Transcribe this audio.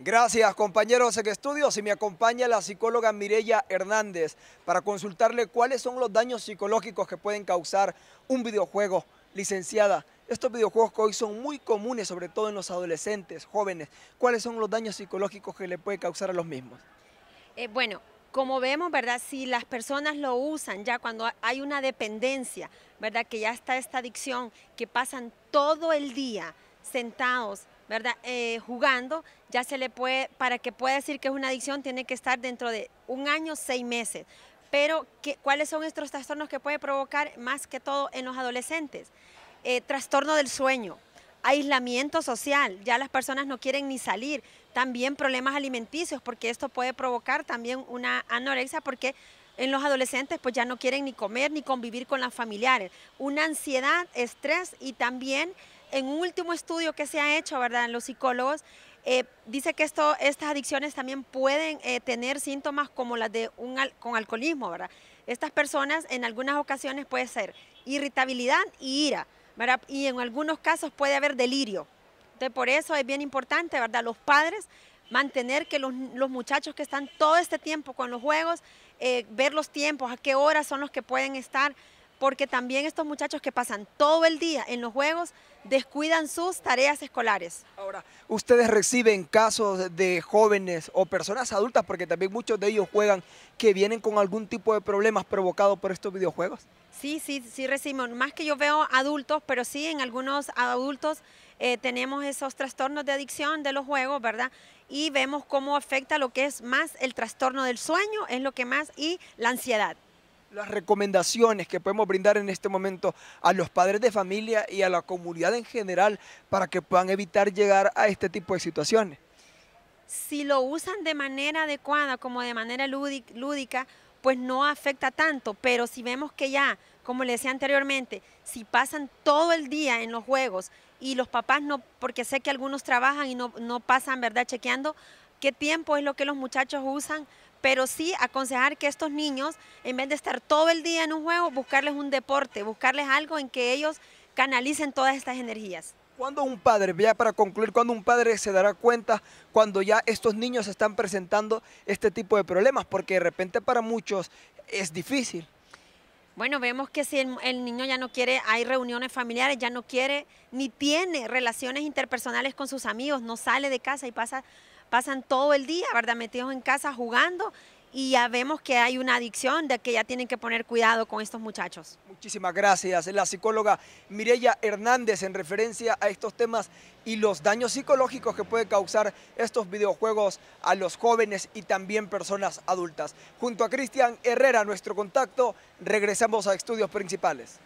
Gracias compañeros en estudios y me acompaña la psicóloga Mirella Hernández para consultarle cuáles son los daños psicológicos que pueden causar un videojuego. Licenciada, estos videojuegos que hoy son muy comunes, sobre todo en los adolescentes, jóvenes, ¿cuáles son los daños psicológicos que le puede causar a los mismos? Eh, bueno, como vemos, ¿verdad? Si las personas lo usan ya cuando hay una dependencia, ¿verdad? Que ya está esta adicción, que pasan todo el día sentados ¿verdad? Eh, jugando, ya se le puede, para que pueda decir que es una adicción, tiene que estar dentro de un año, seis meses. Pero, ¿cuáles son estos trastornos que puede provocar más que todo en los adolescentes? Eh, trastorno del sueño, aislamiento social, ya las personas no quieren ni salir, también problemas alimenticios, porque esto puede provocar también una anorexia, porque en los adolescentes pues ya no quieren ni comer ni convivir con las familiares, una ansiedad, estrés y también en un último estudio que se ha hecho, ¿verdad?, en los psicólogos, eh, dice que esto, estas adicciones también pueden eh, tener síntomas como las de un con alcoholismo, ¿verdad? Estas personas en algunas ocasiones puede ser irritabilidad y ira, ¿verdad? Y en algunos casos puede haber delirio. Entonces, por eso es bien importante, ¿verdad? Los padres mantener que los, muchachos que están todo este tiempo con los juegos, eh, ver los tiempos, a qué horas son los que pueden estar, porque también estos muchachos que pasan todo el día en los juegos descuidan sus tareas escolares. Ahora, ¿ustedes reciben casos de jóvenes o personas adultas, porque también muchos de ellos juegan, que vienen con algún tipo de problemas provocados por estos videojuegos? Sí, sí, sí recibimos. Más que yo veo adultos, pero sí en algunos adultos eh, tenemos esos trastornos de adicción de los juegos, ¿verdad? Y vemos cómo afecta lo que es más el trastorno del sueño, es lo que más, y la ansiedad las recomendaciones que podemos brindar en este momento a los padres de familia y a la comunidad en general para que puedan evitar llegar a este tipo de situaciones? Si lo usan de manera adecuada, como de manera lúdica, pues no afecta tanto, pero si vemos que ya, como le decía anteriormente, si pasan todo el día en los juegos y los papás no, porque sé que algunos trabajan y no, no pasan, ¿verdad?, chequeando qué tiempo es lo que los muchachos usan pero sí aconsejar que estos niños, en vez de estar todo el día en un juego, buscarles un deporte, buscarles algo en que ellos canalicen todas estas energías. ¿Cuándo un padre, ya para concluir, cuando un padre se dará cuenta cuando ya estos niños están presentando este tipo de problemas? Porque de repente para muchos es difícil. Bueno, vemos que si el, el, niño ya no quiere, hay reuniones familiares, ya no quiere ni tiene relaciones interpersonales con sus amigos, no sale de casa y pasa pasan todo el día, ¿verdad? Metidos en casa jugando y ya vemos que hay una adicción de que ya tienen que poner cuidado con estos muchachos. Muchísimas gracias. La psicóloga Mireya Hernández en referencia a estos temas y los daños psicológicos que puede causar estos videojuegos a los jóvenes y también personas adultas. Junto a Cristian Herrera, nuestro contacto, regresamos a estudios principales.